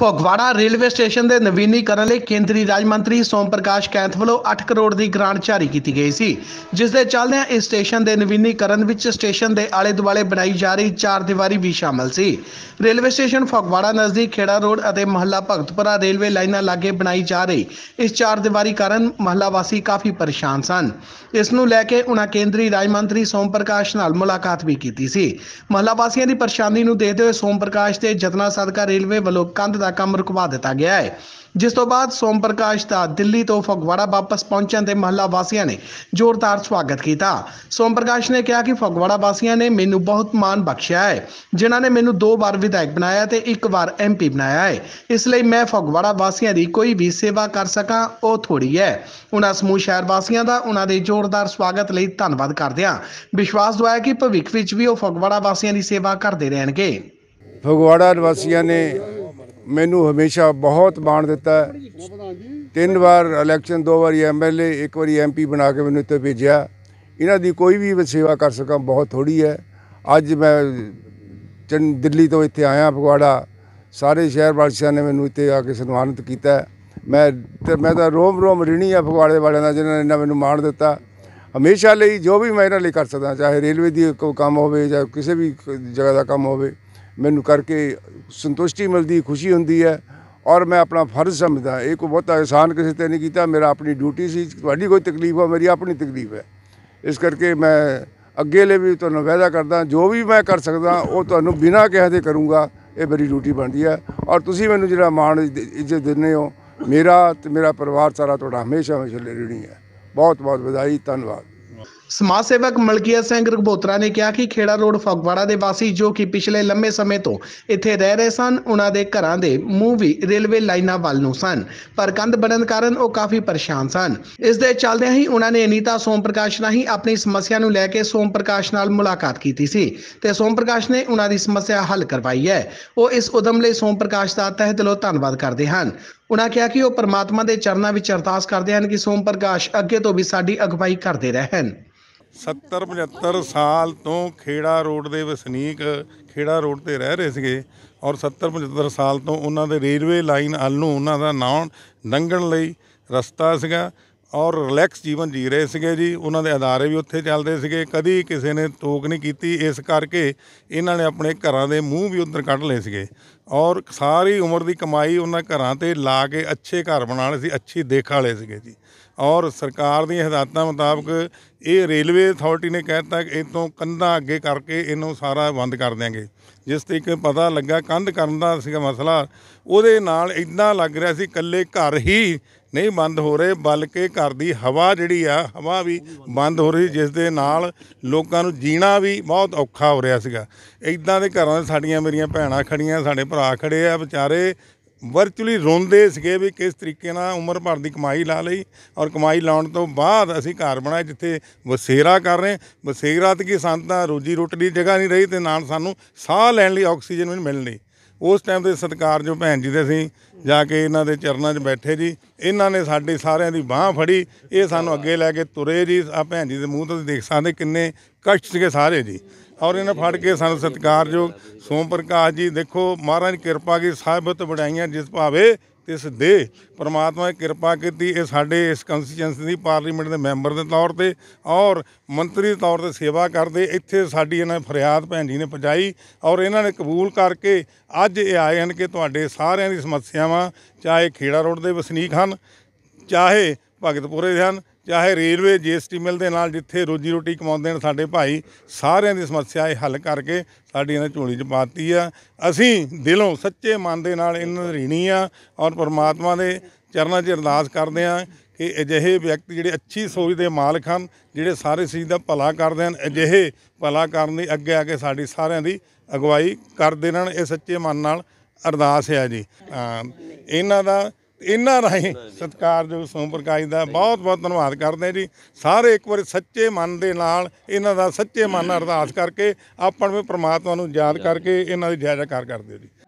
ਫੋਗਵਾੜਾ railway station ਦੇ ਨਵੀਨੀਕਰਨ ਲਈ ਕੇਂਦਰੀ ਰਾਜ ਮੰਤਰੀ ਸੋਮ ਪ੍ਰਕਾਸ਼ ਕੈਂਥ ਵੱਲੋਂ 8 ਕਰੋੜ ਦੀ ਗ੍ਰਾਂਟ ਜਾਰੀ ਕੀਤੀ ਗਈ ਸੀ ਜਿਸ ਦੇ ਚੱਲਦਿਆਂ ਇਸ ਸਟੇਸ਼ਨ ਦੇ ਨਵੀਨੀਕਰਨ ਵਿੱਚ ਸਟੇਸ਼ਨ ਦੇ ਆਲੇ ਦੁਆਲੇ ਬਣਾਈ ਜਾ ਰਹੀ ਚਾਰ ਦੀਵਾਰੀ ਵੀ ਸ਼ਾਮਲ ਸੀ ਰੇਲਵੇ ਸਟੇਸ਼ਨ ਫੋਗਵਾੜਾ ਨਜ਼ਦੀਕ ਖੇੜਾ ਰੋਡ ਅਤੇ ਮਹੱਲਾ ਭਗਤਪੁਰਾ ਰੇਲਵੇ ਲਾਈਨਾਂ ਲਾਗੇ ਬਣਾਈ ਜਾ ਰਹੀ ਇਸ ਚਾਰ ਦੀਵਾਰੀ ਕਾਰਨ ਮਹੱਲਾ ਵਾਸੀ ਕਾਫੀ ਪਰੇਸ਼ਾਨ ਸਨ ਇਸ ਨੂੰ ਲੈ ਕੇ ਉਹਨਾਂ ਕੇਂਦਰੀ ਰਾਜ ਮੰਤਰੀ ਸੋਮ ਪ੍ਰਕਾਸ਼ ਨਾਲ ਮੁਲਾਕਾਤ ਵੀ ਕੀਤੀ ਸੀ ਮਹੱਲਾ ਵਾਸੀਆਂ ਦੀ ਪਰੇਸ਼ਾਨੀ ਨੂੰ ਦੇਖਦੇ ਹੋਏ ਸੋਮ ਪ੍ਰਕਾਸ਼ ਤੇ ਜਤਨਾ ਸਦਕਾ ਰੇਲਵੇ ਵੱਲੋਂ ਕੰਧ ਦਾ ਦਾ ਕੰਮ ਰੁਕਵਾ ਦਿੱਤਾ ਗਿਆ ਹੈ ਜਿਸ ਤੋਂ ਬਾਅਦ ਸੋਮ ਪ੍ਰਕਾਸ਼ ਦਾ ਦਿੱਲੀ ਤੋਂ ਫਗਵਾੜਾ ਵਾਪਸ ਪਹੁੰਚਣ ਤੇ ਮਹੱਲਾ ਵਾਸੀਆਂ ਨੇ ਜ਼ੋਰਦਾਰ ਸਵਾਗਤ ਕੀਤਾ ਸੋਮ ਪ੍ਰਕਾਸ਼ ਨੇ ਕਿਹਾ ਕਿ ਫਗਵਾੜਾ ਵਾਸੀਆਂ ਨੇ ਮੈਨੂੰ ਬਹੁਤ ਮਾਣ ਬਖਸ਼ਿਆ ਹੈ ਜਿਨ੍ਹਾਂ ਨੇ ਮੈਨੂੰ ਦੋ ਵਾਰ ਵਿਧਾਇਕ ਬਣਾਇਆ ਤੇ ਇੱਕ ਵਾਰ ਐਮਪੀ ਬਣਾਇਆ ਹੈ ਇਸ ਲਈ ਮੈਂ ਫਗਵਾੜਾ ਵਾਸੀਆਂ ਦੀ ਕੋਈ ਵੀ ਸੇਵਾ ਕਰ ਸਕਾਂ ਉਹ ਥੋੜੀ ਹੈ ਉਹਨਾਂ ਸਮੂਹ ਸ਼ਹਿਰ ਵਾਸੀਆਂ ਦਾ ਉਹਨਾਂ ਦੇ ਜ਼ੋਰਦਾਰ ਸਵਾਗਤ ਲਈ ਧੰਨਵਾਦ ਕਰਦੇ ਹਾਂ ਵਿਸ਼ਵਾਸ ਦਵਾਇਆ ਕਿ ਭਵਿੱਖ ਵਿੱਚ ਵੀ ਉਹ ਫਗਵਾੜਾ ਵਾਸੀਆਂ ਦੀ ਸੇਵਾ ਕਰਦੇ ਰਹਿਣਗੇ ਫਗਵਾੜਾ ਵਾਸੀਆਂ ਨੇ ਮੈਨੂੰ ਹਮੇਸ਼ਾ ਬਹੁਤ ਮਾਣ ਦਿੱਤਾ ਤਿੰਨ ਵਾਰ ਇਲੈਕਸ਼ਨ ਦੋ ਵਾਰੀ ਐਮਐਲਏ ਇੱਕ ਵਾਰੀ ਐਮਪੀ ਬਣਾ ਕੇ ਮੈਨੂੰ ਇੱਥੇ ਭੇਜਿਆ ਇਹਨਾਂ ਦੀ ਕੋਈ ਵੀ ਸੇਵਾ ਕਰ ਸਕਾਂ ਬਹੁਤ ਥੋੜੀ ਹੈ ਅੱਜ ਮੈਂ ਚੰਨ ਦਿੱਲੀ ਤੋਂ ਇੱਥੇ ਆਇਆ ਫਗਵਾੜਾ ਸਾਰੇ ਸ਼ਹਿਰ ਵਾਸੀਆਂ ਨੇ ਮੈਨੂੰ ਇੱਥੇ ਆ ਕੇ ਸਨਮਾਨਿਤ ਕੀਤਾ ਮੈਂ ਮੈਂ ਤਾਂ ਰੋਮ ਰੋਮ ਰਿਣੀ ਆ ਫਗਵਾੜੇ ਵਾਲਿਆਂ ਦਾ ਜਿਨ੍ਹਾਂ ਨੇ ਇਹਨਾਂ ਮੈਨੂੰ ਮਾਣ ਦਿੱਤਾ ਹਮੇਸ਼ਾ ਲਈ ਜੋ ਵੀ ਮੈਂ ਇਹਨਾਂ ਲਈ ਕਰ ਸਕਦਾ ਚਾਹੇ ਰੇਲਵੇ ਦੀ ਕੋਈ ਕੰਮ ਹੋਵੇ ਜਾਂ ਕਿਸੇ ਵੀ ਜਗ੍ਹਾ ਦਾ ਕੰਮ ਹੋਵੇ ਮੈਨੂੰ ਕਰਕੇ ਸੰਤੁਸ਼ਟੀ ਮਿਲਦੀ ਖੁਸ਼ੀ ਹੁੰਦੀ ਹੈ ਔਰ ਮੈਂ ਆਪਣਾ ਫਰਜ਼ ਸਮਝਦਾ ਇਹ ਕੋ ਬਹੁਤਾ ਆਸਾਨ ਕਿਸੇ ਤੇ ਨਹੀਂ ਕੀਤਾ ਮੇਰਾ ਆਪਣੀ ਡਿਊਟੀ ਸੀ ਤੁਹਾਡੀ ਕੋਈ ਤਕਲੀਫ ਹੋ ਮੇਰੀ ਆਪਣੀ ਤਕਲੀਫ ਹੈ ਇਸ ਕਰਕੇ ਮੈਂ ਅੱਗੇ ਲਈ ਵੀ ਤੁਹਾਨੂੰ ਵਾਅਦਾ ਕਰਦਾ ਜੋ ਵੀ ਮੈਂ ਕਰ ਸਕਦਾ ਉਹ ਤੁਹਾਨੂੰ ਬਿਨਾਂ ਕਿਸੇ ਦੇ ਕਰੂੰਗਾ ਇਹ ਮੇਰੀ ਡਿਊਟੀ ਬਣਦੀ ਹੈ ਔਰ ਤੁਸੀਂ ਮੈਨੂੰ ਜਿਹੜਾ ਮਾਣ ਇੱਜ਼ਤ ਦਿੰਦੇ ਹੋ ਮੇਰਾ ਤੇ ਮੇਰਾ ਪਰਿਵਾਰ ਸਾਰਾ ਤੁਹਾਡਾ ਹਮੇਸ਼ਾ ਹਮੇਸ਼ਾ ਲਈ ਰਹਿਣੀ ਹੈ ਬਹੁਤ ਬਹੁਤ ਵਧਾਈ ਧੰਨਵਾਦ ਸਮਾਜ ਸੇਵਕ ਮਲਕੀਆ ਸਿੰਘ ਰਘਬੋਤਰਾ ਨੇ ਕਿਹਾ ਕਿ ਖੇੜਾ ਰੋਡ ਫਗਵਾੜਾ ਦੇ ਵਾਸੀ ਜੋ ਕਿ ਪਿਛਲੇ ਲੰਮੇ ਸਮੇਂ ਤੋਂ ਇੱਥੇ ਰਹਿ ਰਹੇ ਸਨ ਉਹਨਾਂ ਦੇ ਘਰਾਂ ਦੇ ਮੂੰਹ ਵੀ ਰੇਲਵੇ ਲਾਈਨਾਂ ਵੱਲ ਨੂੰ ਸਨ ਪਰ ਕੰਧ ਬਣਨ ਕਾਰਨ ਉਹ ਕਾਫੀ ਪਰੇਸ਼ਾਨ ਸਨ ਇਸ ਦੇ ਚੱਲਦਿਆਂ ਹੀ ਉਹਨਾਂ ਨੇ ਅਨੀਤਾ ਸੋਮ ਪ੍ਰਕਾਸ਼ ਹੀ ਆਪਣੀ ਸਮੱਸਿਆ ਨੂੰ ਲੈ ਕੇ ਸੋਮ ਪ੍ਰਕਾਸ਼ ਨਾਲ ਮੁਲਾਕਾਤ ਕੀਤੀ ਸੀ ਤੇ ਸੋਮ ਪ੍ਰਕਾਸ਼ ਨੇ ਉਹਨਾਂ ਦੀ ਸਮੱਸਿਆ ਹੱਲ ਕਰਵਾਈ ਹੈ ਉਹ ਇਸ ਉਦਮ ਲਈ ਸੋਮ ਪ੍ਰਕਾਸ਼ ਦਾ ਤਹਿ ਦਿਲੋਂ ਧੰਨਵਾਦ ਕਰਦੇ ਹਨ ਉਹਨਾਂ ਕਿਹਾ ਕਿ ਉਹ ਪਰਮਾਤਮਾ ਦੇ ਚਰਨਾਂ ਵਿੱਚ ਅਰਦਾਸ ਕਰਦੇ ਹਨ ਕਿ ਸੋਮ ਪ੍ਰਕਾਸ਼ ਅੱਗੇ ਤੋਂ ਵੀ ਸਾਡੀ ਅਗਵਾਈ ਕਰਦੇ ਰਹਿਣ 70 75 ਸਾਲ ਤੋਂ ਖੇੜਾ ਰੋਡ ਦੇ ਵਸਨੀਕ ਖੇੜਾ ਰੋਡ ਤੇ ਰਹਿ ਰਹੇ ਸੀਗੇ ਔਰ 70 75 ਸਾਲ ਤੋਂ ਉਹਨਾਂ ਦੇ ਰੇਲਵੇ ਲਾਈਨ ਹਲ ਨੂੰ ਉਹਨਾਂ ਦਾ ਨਾਂ ਲੰਘਣ ਲਈ ਰਸਤਾ ਸੀਗਾ ਔਰ ਰਿਲੈਕਸ ਜੀਵਨ ਜੀ ਰਹੇ ਸੀਗੇ ਜੀ ਉਹਨਾਂ ਦੇ ਅਦਾਰੇ ਵੀ ਉੱਥੇ ਚੱਲਦੇ ਸੀਗੇ ਕਦੀ ਕਿਸੇ ਨੇ ਤੋਕ ਨਹੀਂ ਕੀਤੀ ਇਸ ਕਰਕੇ ਇਹਨਾਂ ਨੇ ਆਪਣੇ ਘਰਾਂ ਦੇ ਮੂੰਹ ਵੀ ਉਧਰ ਕੱਢ ਲਏ ਸੀਗੇ ਔਰ ਸਾਰੀ ਉਮਰ ਦੀ ਕਮਾਈ ਉਹਨਾਂ ਘਰਾਂ ਤੇ ਲਾ ਕੇ ਅੱਛੇ ਘਰ ਬਣਾ ਲਏ ਸੀ ਅੱਛੀ ਦੇਖ ਵਾਲੇ ਸੀਗੇ ਜੀ ਔਰ ਸਰਕਾਰ ਦੀਆਂ ਹਦਾਇਤਾਂ ਮੁਤਾਬਕ ਇਹ ਰੇਲਵੇ ਅਥਾਰਟੀ ਨੇ ਕਹਿਤਾ ਕਿ ਇਹ ਤੋਂ ਕੰਧਾਂ ਅੱਗੇ ਕਰਕੇ ਇਹਨੂੰ ਸਾਰਾ ਬੰਦ ਕਰ ਦਿਆਂਗੇ ਜਿਸ ਤੇ ਇੱਕ ਪਤਾ ਲੱਗਾ ਕੰਧ ਕਰਨ ਦਾ ਸੀਗਾ ਮਸਲਾ ਉਹਦੇ ਨਾਲ ਇਦਾਂ ਲੱਗ ਰਿਹਾ ਸੀ ਇਕੱਲੇ ਘਰ ਹੀ ਨਹੀਂ ਬੰਦ ਹੋ ਰਹੇ ਬਲਕਿ ਘਰ ਦੀ ਹਵਾ ਜਿਹੜੀ ਆ ਹਵਾ ਵੀ ਬੰਦ ਹੋ ਰਹੀ ਜਿਸ ਦੇ ਨਾਲ ਲੋਕਾਂ ਨੂੰ ਜੀਣਾ ਵੀ ਬਹੁਤ ਔਖਾ ਹੋ ਰਿਹਾ ਸੀਗਾ ਇਦਾਂ ਦੇ ਘਰਾਂ ਦੇ ਸਾਡੀਆਂ ਮੇਰੀਆਂ ਭੈਣਾਂ ਖੜੀਆਂ ਸਾਡੇ ਭਰਾ ਖੜੇ ਆ ਵਿਚਾਰੇ ਵਰਚੁਅਲੀ ਰੋਂਦੇ ਸੀਗੇ ਵੀ ਕਿਸ ਤਰੀਕੇ ਨਾਲ ਉਮਰ ਭਰ ਦੀ ਕਮਾਈ ਲਾ ਲਈ ਔਰ ਕਮਾਈ ਲਾਉਣ ਤੋਂ ਬਾਅਦ ਅਸੀਂ ਘਰ ਬਣਾਇਆ ਜਿੱਥੇ ਵਸੇਰਾ ਕਰ ਰਹੇ ਵਸੇਰਾ ਤੇ ਕੀ ਸੰਤਾਂ ਰੋਜੀ ਰੋਟੀ ਦੀ ਜਗ੍ਹਾ ਨਹੀਂ ਰਹੀ ਤੇ ਨਾਲ ਸਾਨੂੰ ਸਾਹ ਲੈਣ ਲਈ ਆਕਸੀਜਨ ਵੀ ਮਿਲ ਲਈ ਉਸ ਟਾਈਮ ਦੇ ਸਤਕਾਰ ਜੋ ਭੈਣ ਜੀ ਦੇ ਸੀ ਜਾ ਕੇ ਇਹਨਾਂ ਦੇ ਚਰਨਾਂ 'ਚ ਬੈਠੇ ਜੀ ਇਹਨਾਂ ਨੇ ਸਾਡੇ ਸਾਰਿਆਂ ਦੀ ਬਾਹ ਫੜੀ ਇਹ ਸਾਨੂੰ ਅੱਗੇ ਲੈ ਕੇ ਤੁਰੇ ਜੀ ਆ ਭੈਣ ਜੀ ਦੇ ਮੂੰਹ ਤੋਂ ਦੇਖ ਸਕਦੇ ਕਿੰਨੇ ਕਸ਼ਟ ਸੀਗੇ ਸਾਰੇ ਜੀ ਔਰ ਇਹਨਾਂ ਫੜ ਕੇ ਸਾਨੂੰ ਸਤਿਕਾਰਯੋਗ ਸੋਮ ਪ੍ਰਕਾਸ਼ ਜੀ ਦੇਖੋ ਮਹਾਰਾਜ ਕਿਰਪਾ ਕੀ ਸਾਹਿਬਤ ਬੜਾਈਆਂ ਜਿਸ ਭਾਵੇ ਇਸ ਦੇ ਪ੍ਰਮਾਤਮਾ ਨੇ ਕਿਰਪਾ ਕੀਤੀ ਇਹ ਸਾਡੇ ਇਸ ਕੰਸਟੀਚੁਐਂਸੀ ਦੀ ਪਾਰਲੀਮੈਂਟ ਦੇ ਮੈਂਬਰ ਦੇ ਤੌਰ ਤੇ ਔਰ ਮੰਤਰੀ ਦੇ ਤੌਰ ਤੇ ਸੇਵਾ ਕਰਦੇ ਇੱਥੇ ਸਾਡੀ ਇਹਨਾਂ ਫਰਿਆਦ ਭੈਣ ਜੀ ਨੇ ਪਹੁੰਚਾਈ ਔਰ ਇਹਨਾਂ ਨੇ ਕਬੂਲ ਕਰਕੇ ਅੱਜ ਇਹ ਆਏ ਹਨ ਕਿ ਤੁਹਾਡੇ ਸਾਰਿਆਂ ਦੀ ਸਮੱਸਿਆਵਾਂ ਚਾਹੇ ਖੇੜਾ ਰੋਡ ਦੇ ਵਸਨੀਕ ਹਨ ਚਾਹੇ ਭਗਤਪੁਰੇ ਦੇ ਹਨ ਚਾਹੇ ਰੇਲਵੇ ਜੀਐਸਟੀ ਮਿਲ ਦੇ ਨਾਲ ਜਿੱਥੇ ਰੋਜੀ ਰੋਟੀ ਕਮਾਉਂਦੇ ਨੇ ਸਾਡੇ ਭਾਈ ਸਾਰਿਆਂ ਦੀ ਸਮੱਸਿਆ ਇਹ ਹੱਲ ਕਰਕੇ ਸਾਡੀ ਇਹਨਾਂ ਝੋਲੀ 'ਚ ਪਾਤੀ ਆ ਅਸੀਂ ਦਿਲੋਂ ਸੱਚੇ ਮਨ ਦੇ ਨਾਲ ਇਹਨਾਂ ਦੀ ਰੀਣੀ ਆ ਔਰ ਪਰਮਾਤਮਾ ਦੇ ਚਰਨਾਂ 'ਚ ਅਰਦਾਸ ਕਰਦੇ ਆ ਕਿ ਅਜਿਹੇ ਵਿਅਕਤੀ ਜਿਹੜੇ ਅੱਛੀ ਸੋਚ ਦੇ ਮਾਲਕ ਹਨ ਜਿਹੜੇ ਸਾਰੇ ਸੀ ਦਾ ਭਲਾ ਕਰਦੇ ਹਨ ਅਜਿਹੇ ਭਲਾ ਕਰਨ ਦੀ ਅੱਗੇ ਆ ਕੇ ਸਾਡੀ ਸਾਰਿਆਂ ਦੀ ਅਗਵਾਈ ਕਰਦੇ ਰਹਿਣ ਇਹ ਸੱਚੇ ਮਨ ਨਾਲ ਅਰਦਾਸ ਹੈ ਜੀ ਇਹਨਾਂ ਦਾ ਇਹਨਾਂ ਰਾਹੀਂ ਸਤਿਕਾਰਯੋਗ ਸੋਮ ਪ੍ਰਕਾਸ਼ ਦਾ ਬਹੁਤ ਬਹੁਤ ਧੰਨਵਾਦ ਕਰਦੇ ਜੀ ਸਾਰੇ ਇੱਕ ਵਾਰ ਸੱਚੇ ਮਨ ਦੇ ਨਾਲ ਇਹਨਾਂ ਦਾ ਸੱਚੇ ਮਨ ਅਰਦਾਸ ਕਰਕੇ ਆਪਾਂ ਨੂੰ ਪ੍ਰਮਾਤਮਾ ਨੂੰ ਯਾਦ ਕਰਕੇ ਇਹਨਾਂ ਦੀ ਜੈ ਜੈਕਾਰ ਕਰਦੇ ਜੀ